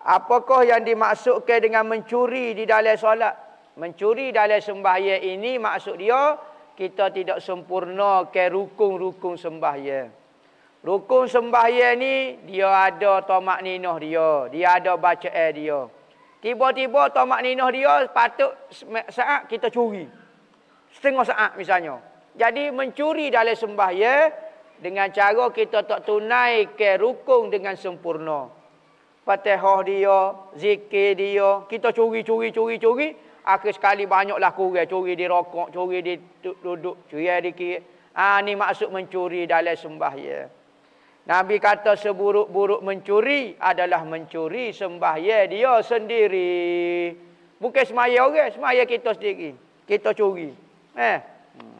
Apakah yang dimaksudkan dengan mencuri di dalam solat? Mencuri dalam sembahyang ini maksud dia kita tidak sempurna ke rukun-rukun sembahyang. Rukun sembahyang ni dia ada tomak ninoh dia, dia ada baca air dia. Tiba-tiba tomak ninoh dia patut saat kita curi. Setengah saat misalnya. Jadi mencuri dalam sembahyang dengan cara kita tak tunai ke rukun dengan sempurna. Fatihah dia, zikir dia, kita curi curi curi curi, akhir sekali banyaklah kurang curi di rokok, curi di duduk, curi di kiri. Ah ha, ni maksud mencuri dalam sembahyang. Nabi kata seburuk-buruk mencuri adalah mencuri sembahyang dia sendiri. Bukan semaya orang, semaya kita sendiri. Kita curi. Eh. Hmm.